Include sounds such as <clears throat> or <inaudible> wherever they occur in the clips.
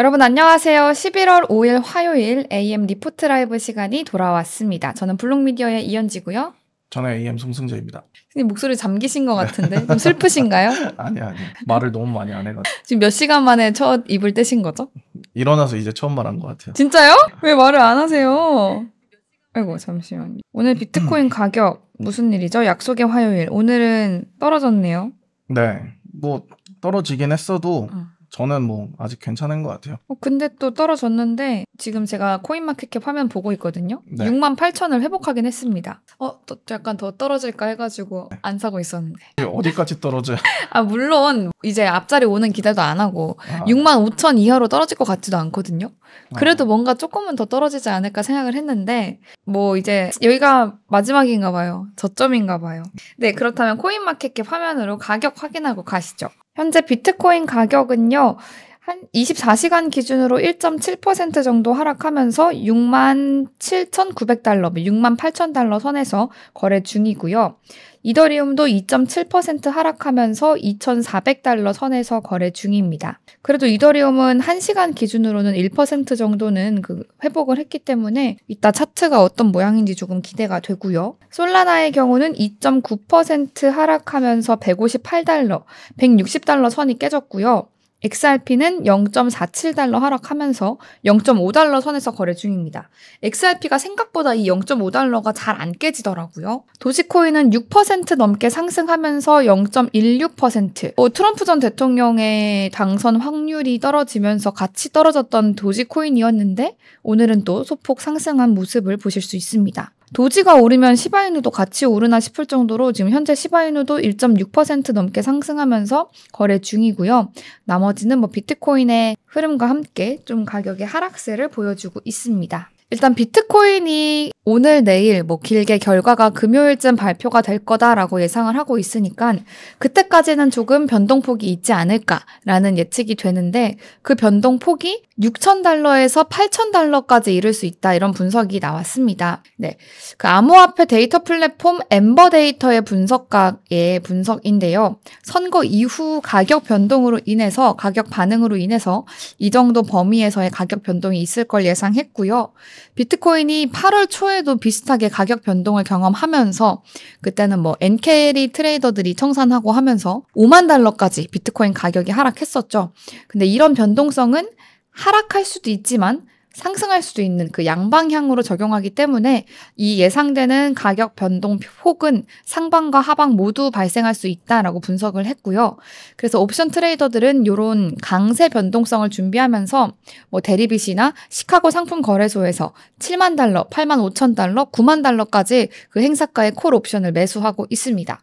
여러분 안녕하세요. 11월 5일 화요일 AM 리포트 라이브 시간이 돌아왔습니다. 저는 블록미디어의 이현지고요. 저는 AM 송승재입니다. 선생님 목소리 잠기신 것 네. 같은데 좀 슬프신가요? <laughs> 아니요 아니요 말을 너무 많이 안 해가지고 지금 몇 시간 만에 첫 입을 떼신 거죠? 일어나서 이제 처음 말한 것 같아요. 진짜요? 왜 말을 안 하세요? 아이고 잠시만요. 오늘 비트코인 <clears throat> 가격 무슨 일이죠? 약속의 화요일 오늘은 떨어졌네요. 네, 뭐 떨어지긴 했어도 어. 저는 뭐 아직 괜찮은 것 같아요. 어, 근데 또 떨어졌는데 지금 제가 코인마켓캡 화면 보고 있거든요. 네. 6만 8천을 회복하긴 했습니다. 어, 또 약간 더 떨어질까 해가지고 네. 안 사고 있었는데. 어디까지 떨어져요? <laughs> 아 물론 이제 앞자리 오는 기대도 안 하고 아. 6만 5천 이하로 떨어질 것 같지도 않거든요. 아. 그래도 아. 뭔가 조금은 더 떨어지지 않을까 생각을 했는데 뭐 이제 여기가 마지막인가 봐요. 저점인가 봐요. 네 그렇다면 코인마켓캡 화면으로 가격 확인하고 가시죠. 현재 비트코인 가격은요. 한 24시간 기준으로 1.7% 정도 하락하면서 6만 7,900달러, 6만 8,000달러 선에서 거래 중이고요. 이더리움도 2.7% 하락하면서 2,400달러 선에서 거래 중입니다. 그래도 이더리움은 1시간 기준으로는 1% 정도는 그 회복을 했기 때문에 이따 차트가 어떤 모양인지 조금 기대가 되고요. 솔라나의 경우는 2.9% 하락하면서 158달러, 160달러 선이 깨졌고요. XRP는 0.47달러 하락하면서 0.5달러 선에서 거래 중입니다. XRP가 생각보다 이 0.5달러가 잘 안 깨지더라고요. 도시코인은 6% 넘게 상승하면서 0.16%. 뭐 트럼프 전 대통령의 당선 확률이 떨어지면서 같이 떨어졌던 도지코인이었는데 오늘은 또 소폭 상승한 모습을 보실 수 있습니다. 도지가 오르면 시바이누도 같이 오르나 싶을 정도로 지금 현재 시바이누도 1.6% 넘게 상승하면서 거래 중이고요. 나머지는 뭐 비트코인의 흐름과 함께 좀 가격의 하락세를 보여주고 있습니다. 일단 비트코인이 오늘 내일 뭐 길게 결과가 금요일쯤 발표가 될 거다라고 예상을 하고 있으니까 그때까지는 조금 변동폭이 있지 않을까라는 예측이 되는데 그 변동폭이 6,000달러에서 8,000달러까지 이를 수 있다 이런 분석이 나왔습니다. 네. 그 암호화폐 데이터 플랫폼 엠버 데이터의 분석가의 분석인데요. 선거 이후 가격 변동으로 인해서 가격 반응으로 인해서 이 정도 범위에서의 가격 변동이 있을 걸 예상했고요. 비트코인이 8월 초에도 비슷하게 가격 변동을 경험하면서 그때는 뭐 NKL 트레이더들이 청산하고 하면서 5만 달러까지 비트코인 가격이 하락했었죠. 근데 이런 변동성은 하락할 수도 있지만 상승할 수도 있는 그 양방향으로 적용하기 때문에 이 예상되는 가격 변동 혹은 상방과 하방 모두 발생할 수 있다라고 분석을 했고요. 그래서 옵션 트레이더들은 이런 강세 변동성을 준비하면서 뭐 대리빗이나 시카고 상품 거래소에서 7만 달러, 8만 5천 달러, 9만 달러까지 그 행사가의 콜 옵션을 매수하고 있습니다.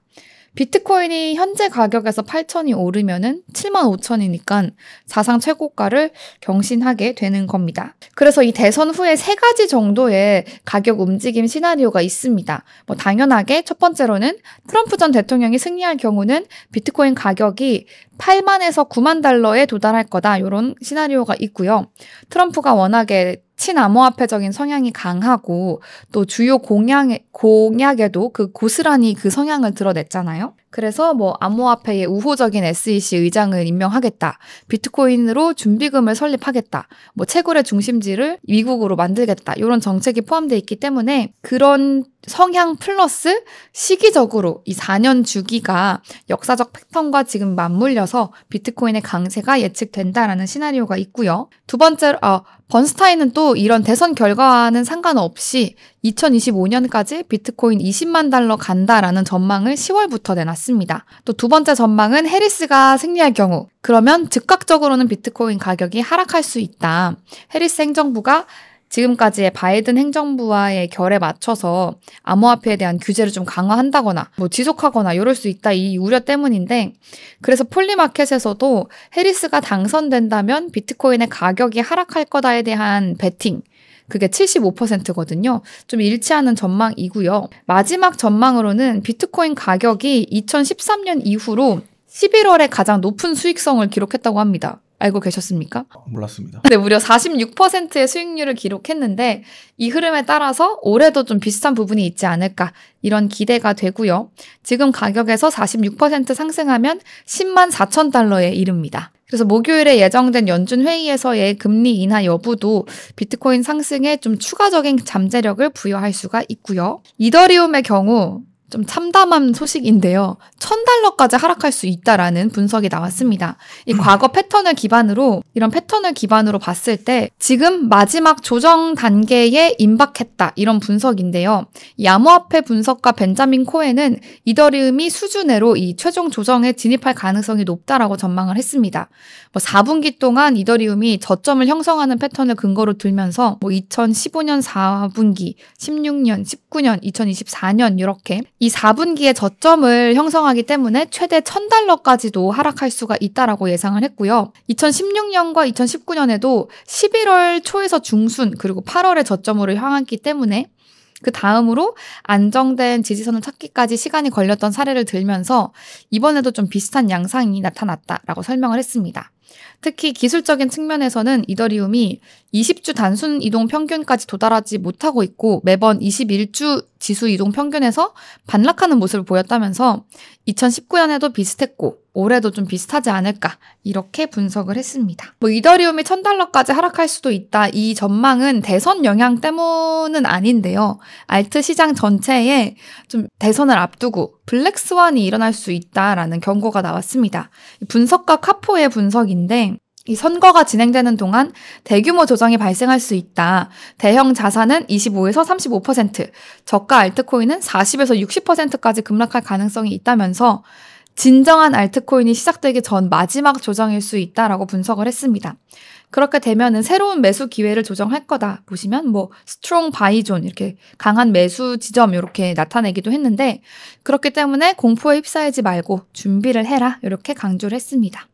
비트코인이 현재 가격에서 8천이 오르면은 7만 5천이니까 사상 최고가를 경신하게 되는 겁니다. 그래서 이 대선 후에 세 가지 정도의 가격 움직임 시나리오가 있습니다. 뭐 당연하게 첫 번째로는 트럼프 전 대통령이 승리할 경우는 비트코인 가격이 8만에서 9만 달러에 도달할 거다. 이런 시나리오가 있고요. 트럼프가 워낙에 친암호화폐적인 성향이 강하고 또 주요 공약에, 공약에도 그 고스란히 그 성향을 드러냈잖아요. 그래서 뭐 암호화폐의 우호적인 SEC 의장을 임명하겠다. 비트코인으로 준비금을 설립하겠다. 뭐 채굴의 중심지를 미국으로 만들겠다. 이런 정책이 포함되어 있기 때문에 그런 성향 플러스 시기적으로 이 4년 주기가 역사적 패턴과 지금 맞물려서 비트코인의 강세가 예측된다라는 시나리오가 있고요. 두 번째로 어, 번스타인은 또 이런 대선 결과와는 상관없이 2025년까지 비트코인 20만 달러 간다라는 전망을 10월부터 내놨습니다. 또 두 번째 전망은 해리스가 승리할 경우 그러면 즉각적으로는 비트코인 가격이 하락할 수 있다. 해리스 행정부가 지금까지의 바이든 행정부와의 결에 맞춰서 암호화폐에 대한 규제를 좀 강화한다거나 뭐 지속하거나 이럴 수 있다 이 우려 때문인데 그래서 폴리마켓에서도 해리스가 당선된다면 비트코인의 가격이 하락할 거다에 대한 베팅 그게 75%거든요. 좀 일치하는 전망이고요. 마지막 전망으로는 비트코인 가격이 2013년 이후로 11월에 가장 높은 수익성을 기록했다고 합니다. 알고 계셨습니까? 아, 몰랐습니다. 근 무려 46%의 수익률을 기록했는데 이 흐름에 따라서 올해도 좀 비슷한 부분이 있지 않을까 이런 기대가 되고요. 지금 가격에서 46% 상승하면 10만 4천 달러에 이릅니다. 그래서 목요일에 예정된 연준 회의에서의 금리 인하 여부도 비트코인 상승에 좀 추가적인 잠재력을 부여할 수가 있고요. 이더리움의 경우 좀 참담한 소식인데요. 천달러까지 하락할 수 있다라는 분석이 나왔습니다. 이 음. 과거 패턴을 기반으로, 이런 패턴을 기반으로 봤을 때 지금 마지막 조정 단계에 임박했다. 이런 분석인데요. 야모화폐 분석가 벤자민 코에는 이더리움이 수준으로 이 최종 조정에 진입할 가능성이 높다라고 전망을 했습니다. 뭐 4분기 동안 이더리움이 저점을 형성하는 패턴을 근거로 들면서 뭐 2015년 4분기, 16년, 19년, 2024년 이렇게 이 4분기에 저점을 형성하기 때문에 최대 1000달러까지도 하락할 수가 있다라고 예상을 했고요. 2016년과 2019년에도 11월 초에서 중순 그리고 8월에 저점으로 향했기 때문에 그 다음으로 안정된 지지선을 찾기까지 시간이 걸렸던 사례를 들면서 이번에도 좀 비슷한 양상이 나타났다라고 설명을 했습니다. 특히 기술적인 측면에서는 이더리움이 20주 단순 이동 평균까지 도달하지 못하고 있고 매번 21주 지수 이동 평균에서 반락하는 모습을 보였다면서 2019년에도 비슷했고 올해도 좀 비슷하지 않을까 이렇게 분석을 했습니다. 뭐 이더리움이 1000달러까지 하락할 수도 있다 이 전망은 대선 영향 때문은 아닌데요. 알트 시장 전체에 좀 대선을 앞두고 블랙스완이 일어날 수 있다라는 경고가 나왔습니다. 분석가 카포의 분석인데 이 선거가 진행되는 동안 대규모 조정이 발생할 수 있다. 대형 자산은 25에서 35%, 저가 알트코인은 40에서 60%까지 급락할 가능성이 있다면서 진정한 알트코인이 시작되기 전 마지막 조정일 수 있다라고 분석을 했습니다. 그렇게 되면은 새로운 매수 기회를 조정할 거다. 보시면 뭐 스트롱 바이 존 이렇게 강한 매수 지점 이렇게 나타내기도 했는데 그렇기 때문에 공포에 휩싸이지 말고 준비를 해라. 이렇게 강조를 했습니다.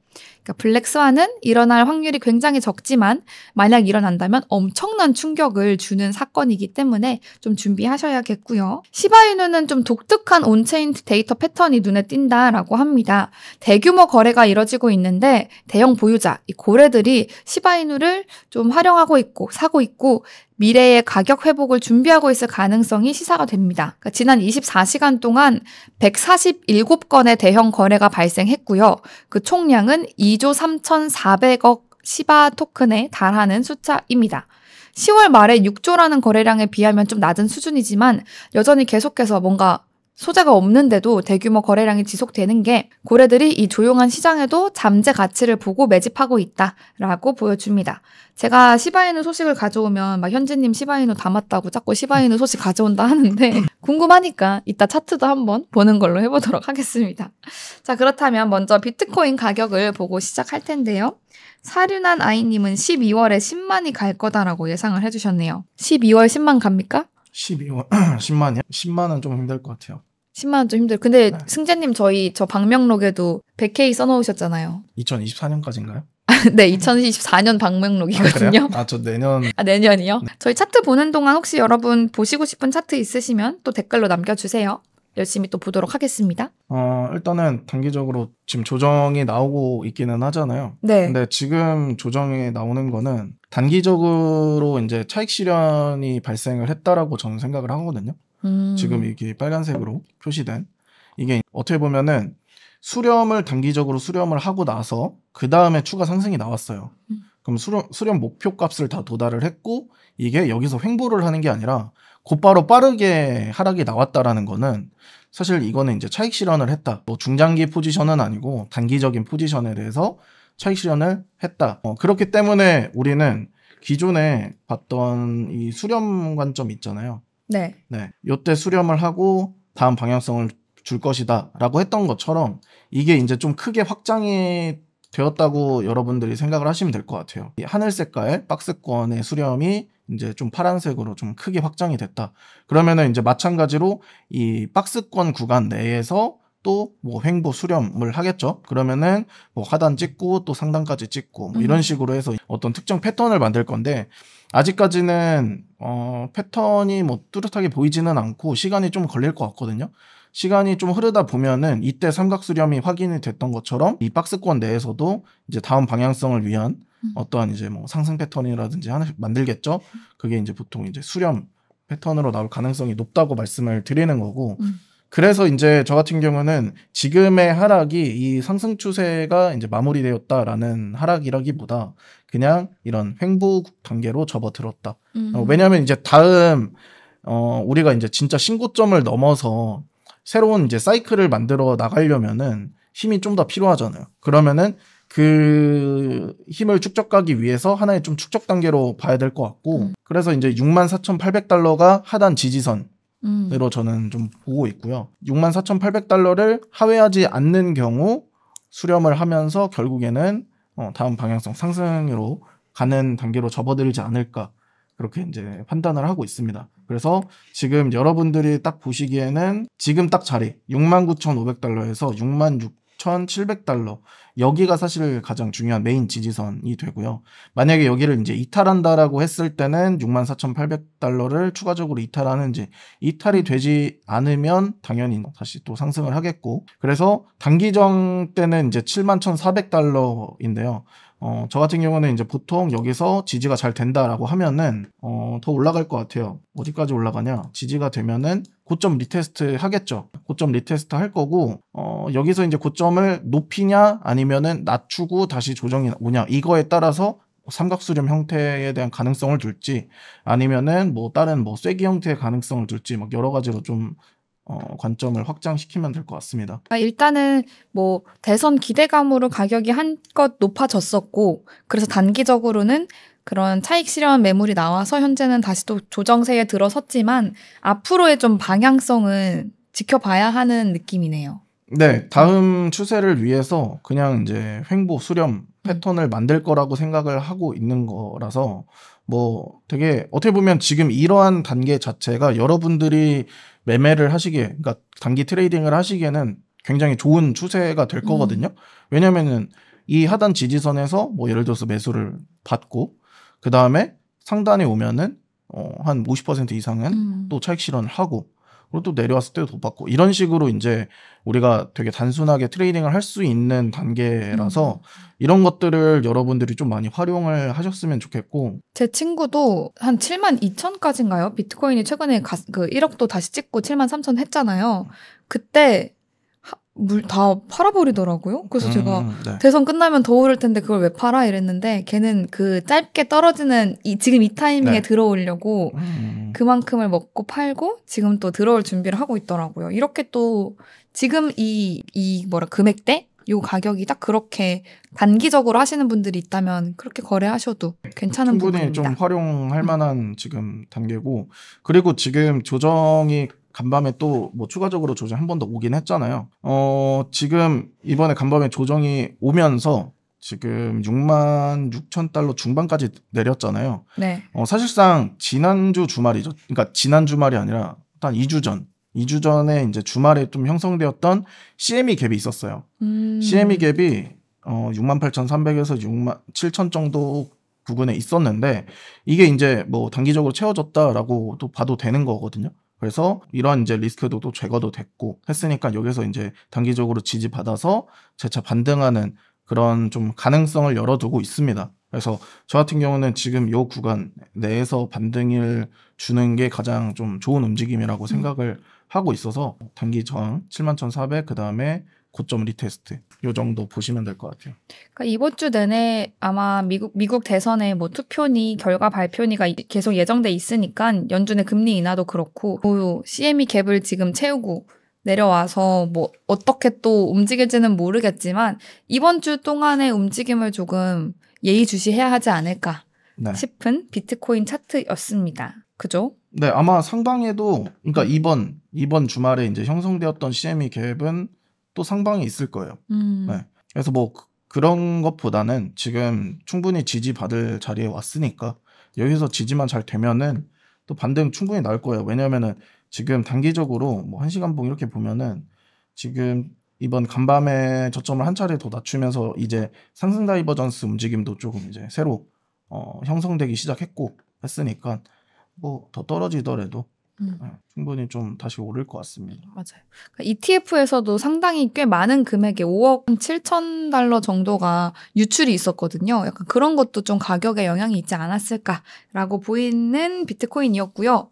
그러니까 블랙스완은 일어날 확률이 굉장히 적지만 만약 일어난다면 엄청난 충격을 주는 사건이기 때문에 좀 준비하셔야겠고요. 시바이누는 좀 독특한 온체인 데이터 패턴이 눈에 띈다라고 합니다. 대규모 거래가 이뤄지고 있는데 대형 보유자, 이 고래들이 시바이누를 좀 활용하고 있고 사고 있고 미래의 가격 회복을 준비하고 있을 가능성이 시사가 됩니다. 그러니까 지난 24시간 동안 147건의 대형 거래가 발생했고요. 그 총량은 2 2조 3,400억 시바 토큰에 달하는 숫자입니다. 10월 말에 6조라는 거래량에 비하면 좀 낮은 수준이지만 여전히 계속해서 뭔가 소재가 없는데도 대규모 거래량이 지속되는 게 고래들이 이 조용한 시장에도 잠재 가치를 보고 매집하고 있다라고 보여줍니다. 제가 시바이누 소식을 가져오면 막 현지님 시바이누 담았다고 자꾸 시바이누 소식 가져온다 하는데 <laughs> 궁금하니까 이따 차트도 한번 보는 걸로 해보도록 하겠습니다. 자 그렇다면 먼저 비트코인 가격을 보고 시작할 텐데요. 사륜한 아이님은 12월에 10만이 갈 거다라고 예상을 해주셨네요. 12월 10만 갑니까? 12원 10만이요? 10만 원좀 힘들 것 같아요. 10만 원좀 힘들. 근데 네. 승재님 저희 저 방명록에도 100K 써놓으셨잖아요. 2024년까지인가요? <laughs> 네, 2024년 방명록이거든요. 아, 아, 저 내년. 아, 내년이요? 네. 저희 차트 보는 동안 혹시 여러분 보시고 싶은 차트 있으시면 또 댓글로 남겨주세요. 열심히 또 보도록 하겠습니다. 어, 일단은 단기적으로 지금 조정이 나오고 있기는 하잖아요. 네. 근데 지금 조정이 나오는 거는 단기적으로 이제 차익 실현이 발생을 했다라고 저는 생각을 하거든요. 음. 지금 이게 빨간색으로 표시된 이게 어떻게 보면은 수렴을 단기적으로 수렴을 하고 나서 그 다음에 추가 상승이 나왔어요. 음. 그럼 수렴, 수련 목표 값을 다 도달을 했고 이게 여기서 횡보를 하는 게 아니라 곧바로 빠르게 하락이 나왔다라는 거는 사실 이거는 이제 차익 실현을 했다. 뭐 중장기 포지션은 아니고 단기적인 포지션에 대해서 차익 실현을 했다. 어, 그렇기 때문에 우리는 기존에 봤던 이 수렴 관점 있잖아요. 네. 네. 요때 수렴을 하고 다음 방향성을 줄 것이다 라고 했던 것처럼 이게 이제 좀 크게 확장이 되었다고 여러분들이 생각을 하시면 될 것 같아요. 하늘 색깔 박스권의 수렴이 이제 좀 파란색으로 좀 크게 확장이 됐다. 그러면은 이제 마찬가지로 이 박스권 구간 내에서 또 뭐 횡보 수렴을 하겠죠. 그러면은 뭐 하단 찍고 또 상단까지 찍고 뭐 이런 음. 식으로 해서 어떤 특정 패턴을 만들 건데 아직까지는 어 패턴이 뭐 뚜렷하게 보이지는 않고 시간이 좀 걸릴 것 같거든요. 시간이 좀 흐르다 보면은 이때 삼각수렴이 확인이 됐던 것처럼 이 박스권 내에서도 이제 다음 방향성을 위한 음. 어떠한 이제 뭐 상승 패턴이라든지 하나씩 만들겠죠. 그게 이제 보통 이제 수렴 패턴으로 나올 가능성이 높다고 말씀을 드리는 거고 음. 그래서 이제 저 같은 경우는 지금의 하락이 이 상승 추세가 이제 마무리되었다라는 하락이라기보다 그냥 이런 횡보 단계로 접어들었다. 어, 음. 왜냐하면 이제 다음 어, 우리가 이제 진짜 신고점을 넘어서 새로운 이제 사이클을 만들어 나가려면은 힘이 좀 더 필요하잖아요. 그러면은 그 힘을 축적하기 위해서 하나의 좀 축적 단계로 봐야 될 것 같고 음. 그래서 이제 64,800달러가 하단 지지선 으로 음. 저는 좀 보고 있고요. 64,800달러를 하회하지 않는 경우 수렴을 하면서 결국에는 어, 다음 방향성 상승으로 가는 단계로 접어들지 않을까 그렇게 이제 판단을 하고 있습니다. 그래서 지금 여러분들이 딱 보시기에는 지금 딱 자리 69,500달러에서 66,000 1,700달러. 여기가 사실 가장 중요한 메인 지지선이 되고요. 만약에 여기를 이제 이탈한다라고 했을 때는 64,800달러를 추가적으로 이탈하는지 이탈이 되지 않으면 당연히 다시 또 상승을 하겠고 그래서 단기정 때는 이제 71,400달러인데요. 어, 저 같은 경우는 이제 보통 여기서 지지가 잘 된다라고 하면은 어, 더 올라갈 것 같아요. 어디까지 올라가냐? 지지가 되면은 고점 리테스트 하겠죠. 고점 리테스트 할 거고 어, 여기서 이제 고점을 높이냐 아니면은 낮추고 다시 조정이 오냐 이거에 따라서 삼각수렴 형태에 대한 가능성을 둘지 아니면은 뭐 다른 뭐 쐐기 형태의 가능성을 둘지 막 여러 가지로 좀 어, 관점을 확장시키면 될 것 같습니다. 아, 일단은 뭐 대선 기대감으로 가격이 한껏 높아졌었고 그래서 단기적으로는 그런 차익 실현 매물이 나와서 현재는 다시 또 조정세에 들어섰지만 앞으로의 좀 방향성은 지켜봐야 하는 느낌이네요. 네, 다음 추세를 위해서 그냥 이제 횡보 수렴 음. 패턴을 만들 거라고 생각을 하고 있는 거라서 뭐 되게 어떻게 보면 지금 이러한 단계 자체가 여러분들이 매매를 하시기에 그러니까 단기 트레이딩을 하시기에는 굉장히 좋은 추세가 될 음. 거거든요. 음. 왜냐면은 이 하단 지지선에서 뭐 예를 들어서 매수를 받고 그 다음에 상단에 오면은 어, 한 50% 이상은 음. 또 차익 실현을 하고 그리고 또 내려왔을 때도 돈 받고 이런 식으로 이제 우리가 되게 단순하게 트레이딩을 할 수 있는 단계라서 음. 이런 것들을 여러분들이 좀 많이 활용을 하셨으면 좋겠고 제 친구도 한 7만 2천까지인가요? 비트코인이 최근에 가, 그 1억도 다시 찍고 7만 3천 했잖아요. 그때 물다 팔아버리더라고요. 그래서 음, 제가 네. 대선 끝나면 더오를 텐데 그걸 왜 팔아 이랬는데 걔는 그 짧게 떨어지는 이 지금 이 타이밍에 네. 들어오려고 음. 음, 음. 그만큼을 먹고 팔고 지금 또 들어올 준비를 하고 있더라고요. 이렇게 또 지금 이 이 뭐라 금액대 요 가격이 딱 그렇게 단기적으로 하시는 분들이 있다면 그렇게 거래하셔도 괜찮은 부분입니다. 충분히 좀 활용할 만한 지금 단계고 그리고 지금 조정이 간밤에 또 뭐 추가적으로 조정 한 번 더 오긴 했잖아요. 어, 지금 이번에 간밤에 조정이 오면서 지금 6만 6천 달러 중반까지 내렸잖아요. 네. 어, 사실상 지난주 주말이죠. 그러니까 지난 주말이 아니라 한 2주 전. 2주 전에 이제 주말에 좀 형성되었던 CME 갭이 있었어요. 음. CME 갭이 어, 6만 8,300에서 6만 7천 정도 부근에 있었는데 이게 이제 뭐 단기적으로 채워졌다라고 또 봐도 되는 거거든요. 그래서 이러한 이제 리스크도 또 제거도 됐고 했으니까 여기서 이제 단기적으로 지지받아서 재차 반등하는 그런 좀 가능성을 열어두고 있습니다. 그래서 저 같은 경우는 지금 요 구간 내에서 반등을 주는 게 가장 좀 좋은 움직임이라고 음. 생각을 하고 있어서 단기 전 71,400, 그 다음에 고점 리테스트 요 정도 보시면 될 것 같아요. 그러니까 이번 주 내내 아마 미국 미국 대선에 뭐 투표니 결과 발표니가 계속 예정돼 있으니까 연준의 금리 인하도 그렇고 뭐 그 CME 갭을 지금 채우고 내려와서 뭐 어떻게 또 움직일지는 모르겠지만 이번 주 동안의 움직임을 조금 예의주시해야 하지 않을까 네. 싶은 비트코인 차트였습니다. 그죠? 네, 아마 상방에도 그러니까 이번 이번 주말에 이제 형성되었던 CME 갭은 또상방이 있을 거예요. 음. 네. 그래서 뭐 그, 그런 것보다는 지금 충분히 지지받을 자리에 왔으니까 여기서 지지만 잘 되면은 또 반등 충분히 나올 거예요. 왜냐면은 지금 단기적으로 뭐 1시간 봉 이렇게 보면은 지금 이번 간밤에 저점을 한 차례 더 낮추면서 이제 상승 다이버전스 움직임도 조금 이제 새로 어, 형성되기 시작했고 했으니까 뭐 더 떨어지더라도 음. 네, 충분히 좀 다시 오를 것 같습니다. 맞아요. 그러니까 ETF에서도 상당히 꽤 많은 금액의 5억 7천 달러 정도가 유출이 있었거든요. 약간 그런 것도 좀 가격에 영향이 있지 않았을까라고 보이는 비트코인이었고요.